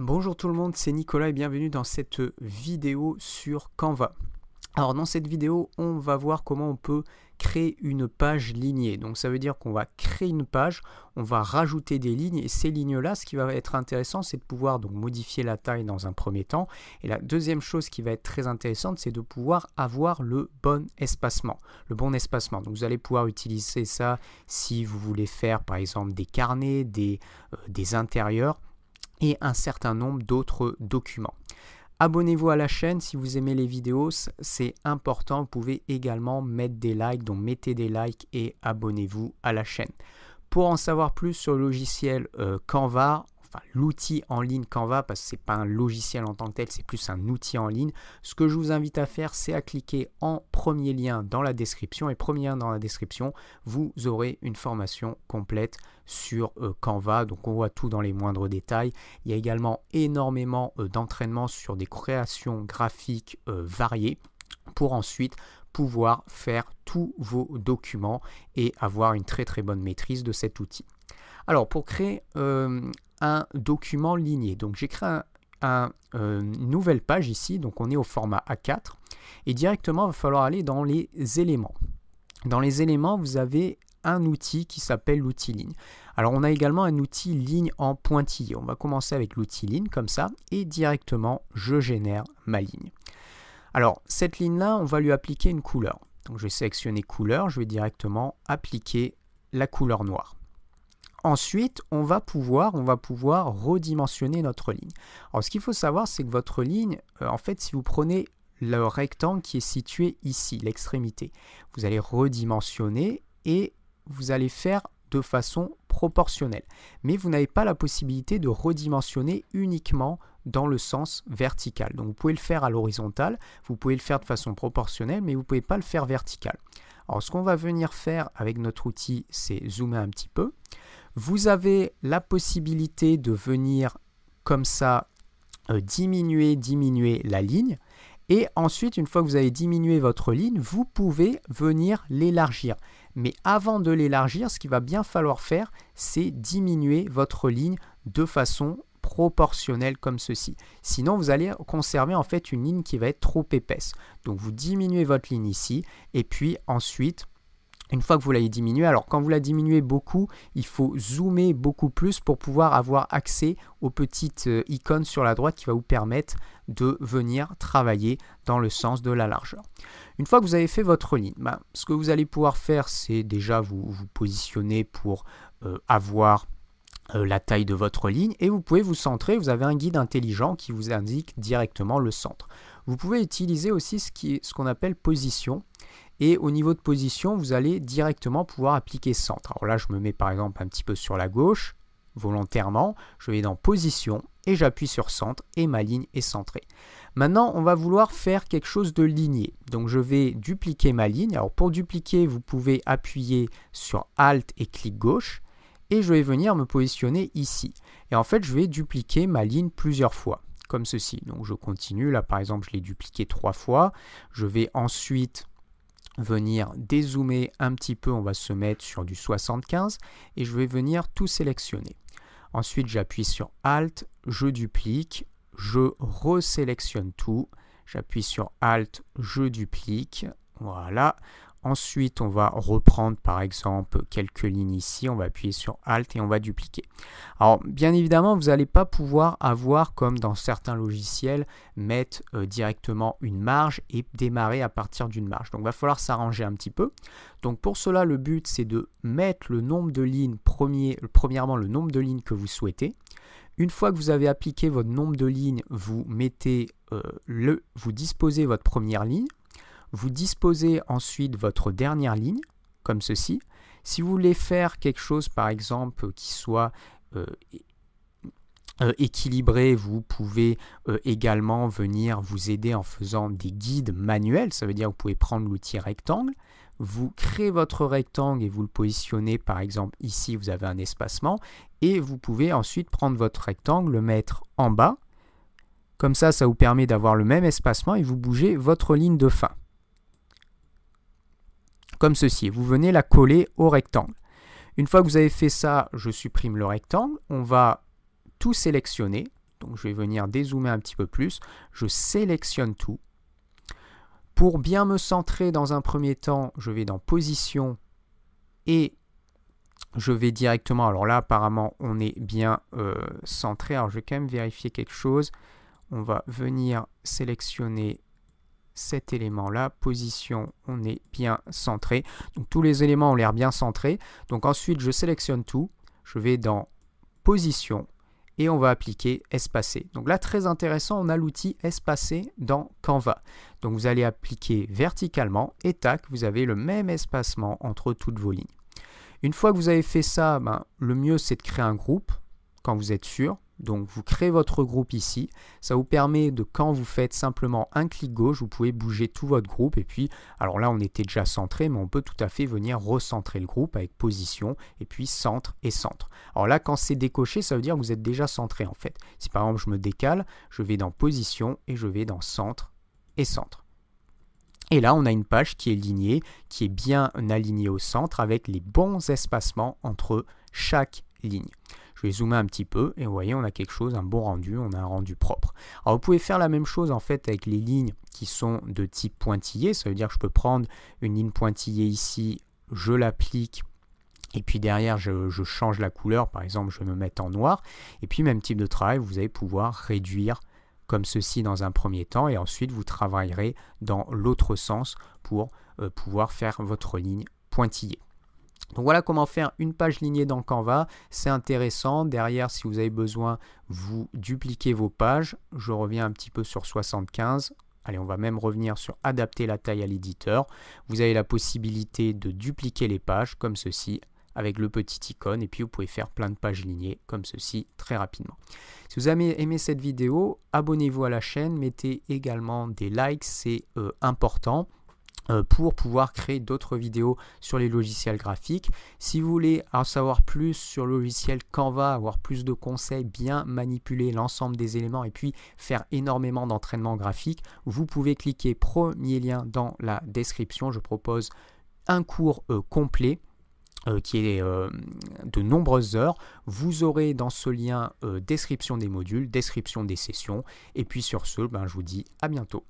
Bonjour tout le monde, c'est Nicolas et bienvenue dans cette vidéo sur Canva. Alors dans cette vidéo, on va voir comment on peut créer une page lignée. Donc ça veut dire qu'on va créer une page, on va rajouter des lignes et ces lignes-là, ce qui va être intéressant, c'est de pouvoir donc modifier la taille dans un premier temps. Et la deuxième chose qui va être très intéressante, c'est de pouvoir avoir le bon espacement. Le bon espacement. Donc vous allez pouvoir utiliser ça si vous voulez faire par exemple des carnets, des euh, intérieurs et un certain nombre d'autres documents. Abonnez-vous à la chaîne si vous aimez les vidéos, c'est important. Vous pouvez également mettre des likes, donc mettez des likes et abonnez-vous à la chaîne. Pour en savoir plus sur le logiciel euh, Canva, l'outil en ligne Canva, parce que ce n'est pas un logiciel en tant que tel, c'est plus un outil en ligne. Ce que je vous invite à faire, c'est à cliquer en premier lien dans la description. Et premier lien dans la description, vous aurez une formation complète sur euh, Canva. Donc on voit tout dans les moindres détails. Il y a également énormément d'entraînement euh, d'entraînements sur des créations graphiques euh, variées pour ensuite pouvoir faire tous vos documents et avoir une très très bonne maîtrise de cet outil. Alors pour créer document ligné. Donc j'écris un, un, euh, nouvelle page ici, donc on est au format A4, et directement il va falloir aller dans les éléments. Dans les éléments, vous avez un outil qui s'appelle l'outil ligne. Alors on a également un outil ligne en pointillé. On va commencer avec l'outil ligne comme ça, et directement je génère ma ligne. Alors cette ligne-là, on va lui appliquer une couleur. Donc je vais sélectionner couleur, je vais directement appliquer la couleur noire. Ensuite, on va pouvoir, on va pouvoir redimensionner notre ligne. Alors, ce qu'il faut savoir, c'est que votre ligne, euh, en fait, si vous prenez le rectangle qui est situé ici, l'extrémité, vous allez redimensionner et vous allez faire de façon proportionnelle. Mais vous n'avez pas la possibilité de redimensionner uniquement dans le sens vertical. Donc vous pouvez le faire à l'horizontale, vous pouvez le faire de façon proportionnelle, mais vous ne pouvez pas le faire vertical. Alors ce qu'on va venir faire avec notre outil, c'est zoomer un petit peu. Vous avez la possibilité de venir comme ça euh, diminuer, diminuer la ligne. Et ensuite, une fois que vous avez diminué votre ligne, vous pouvez venir l'élargir. Mais avant de l'élargir, ce qu'il va bien falloir faire, c'est diminuer votre ligne de façon proportionnelle comme ceci. Sinon, vous allez conserver en fait une ligne qui va être trop épaisse. Donc, vous diminuez votre ligne ici et puis ensuite, une fois que vous l'avez diminué, alors quand vous la diminuez beaucoup, il faut zoomer beaucoup plus pour pouvoir avoir accès aux petites euh, icônes sur la droite qui va vous permettre de venir travailler dans le sens de la largeur. Une fois que vous avez fait votre ligne, ben, ce que vous allez pouvoir faire, c'est déjà vous, positionner pour euh, avoir euh, la taille de votre ligne et vous pouvez vous centrer, vous avez un guide intelligent qui vous indique directement le centre. Vous pouvez utiliser aussi ce qu'on appelle position et au niveau de position, vous allez directement pouvoir appliquer centre. Alors là, je me mets par exemple un petit peu sur la gauche, volontairement. Je vais dans position et j'appuie sur centre et ma ligne est centrée. Maintenant, on va vouloir faire quelque chose de ligné. Donc je vais dupliquer ma ligne. Alors pour dupliquer, vous pouvez appuyer sur Alt et clic gauche. Et je vais venir me positionner ici. Et en fait, je vais dupliquer ma ligne plusieurs fois comme ceci. Donc je continue, là par exemple je l'ai dupliqué trois fois. Je vais ensuite venir dézoomer un petit peu, on va se mettre sur du 75 et je vais venir tout sélectionner. Ensuite, j'appuie sur Alt, je duplique, je resélectionne tout, j'appuie sur Alt, je duplique, voilà. Ensuite, on va reprendre par exemple quelques lignes ici, on va appuyer sur Alt et on va dupliquer. Alors bien évidemment, vous n'allez pas pouvoir avoir, comme dans certains logiciels, mettre euh, directement une marge et démarrer à partir d'une marge. Donc il va falloir s'arranger un petit peu. Donc pour cela, le but c'est de mettre le nombre de lignes, premièrement le nombre de lignes que vous souhaitez. Une fois que vous avez appliqué votre nombre de lignes, vous mettez euh, le, vous disposez votre première ligne. Vous disposez ensuite votre dernière ligne, comme ceci. Si vous voulez faire quelque chose, par exemple, qui soit euh, euh, équilibré, vous pouvez euh, également venir vous aider en faisant des guides manuels. Ça veut dire que vous pouvez prendre l'outil rectangle, vous créez votre rectangle et vous le positionnez par exemple ici, vous avez un espacement, et vous pouvez ensuite prendre votre rectangle, le mettre en bas. Comme ça, ça vous permet d'avoir le même espacement et vous bougez votre ligne de fin comme ceci. Vous venez la coller au rectangle. Une fois que vous avez fait ça, je supprime le rectangle. On va tout sélectionner. Donc je vais venir dézoomer un petit peu plus. Je sélectionne tout. Pour bien me centrer dans un premier temps, je vais dans position et je vais directement. Alors là, apparemment, on est bien euh, centré. Alors je vais quand même vérifier quelque chose. On va venir sélectionner cet élément-là. Position, on est bien centré. Donc tous les éléments ont l'air bien centrés. Donc ensuite, je sélectionne tout. Je vais dans Position et on va appliquer Espacer. Donc là, très intéressant, on a l'outil Espacer dans Canva. Donc vous allez appliquer verticalement et tac, vous avez le même espacement entre toutes vos lignes. Une fois que vous avez fait ça, ben, le mieux c'est de créer un groupe quand vous êtes sûr. Donc vous créez votre groupe ici, ça vous permet de quand vous faites simplement un clic gauche, vous pouvez bouger tout votre groupe et puis, alors là on était déjà centré mais on peut tout à fait venir recentrer le groupe avec position et puis centre et centre. Alors là quand c'est décoché ça veut dire que vous êtes déjà centré en fait. Si par exemple je me décale, je vais dans position et je vais dans centre et centre. Et là, on a une page qui est lignée, qui est bien alignée au centre avec les bons espacements entre chaque ligne. Je vais zoomer un petit peu et vous voyez, on a quelque chose, un bon rendu, on a un rendu propre. Alors vous pouvez faire la même chose en fait avec les lignes qui sont de type pointillé. Ça veut dire que je peux prendre une ligne pointillée ici, je l'applique et puis derrière, je, change la couleur. Par exemple, je vais me mettre en noir. Et puis, même type de travail, vous allez pouvoir réduire comme ceci dans un premier temps. Et ensuite, vous travaillerez dans l'autre sens pour euh, pouvoir faire votre ligne pointillée. Donc voilà comment faire une page lignée dans Canva, c'est intéressant. Derrière, si vous avez besoin, vous dupliquez vos pages. Je reviens un petit peu sur 75. Allez, on va même revenir sur adapter la taille à l'éditeur. Vous avez la possibilité de dupliquer les pages comme ceci avec le petit icône et puis vous pouvez faire plein de pages lignées comme ceci très rapidement. Si vous avez aimé cette vidéo, abonnez-vous à la chaîne, mettez également des likes, c'est euh, important. Euh, pour pouvoir créer d'autres vidéos sur les logiciels graphiques. Si vous voulez en savoir plus sur le logiciel Canva, avoir plus de conseils, bien manipuler l'ensemble des éléments et puis faire énormément d'entraînement graphique, vous pouvez cliquer premier lien dans la description. Je propose un cours euh, complet euh, qui est de nombreuses heures. Vous aurez dans ce lien description des modules, description des sessions. Et puis sur ce, ben, je vous dis à bientôt.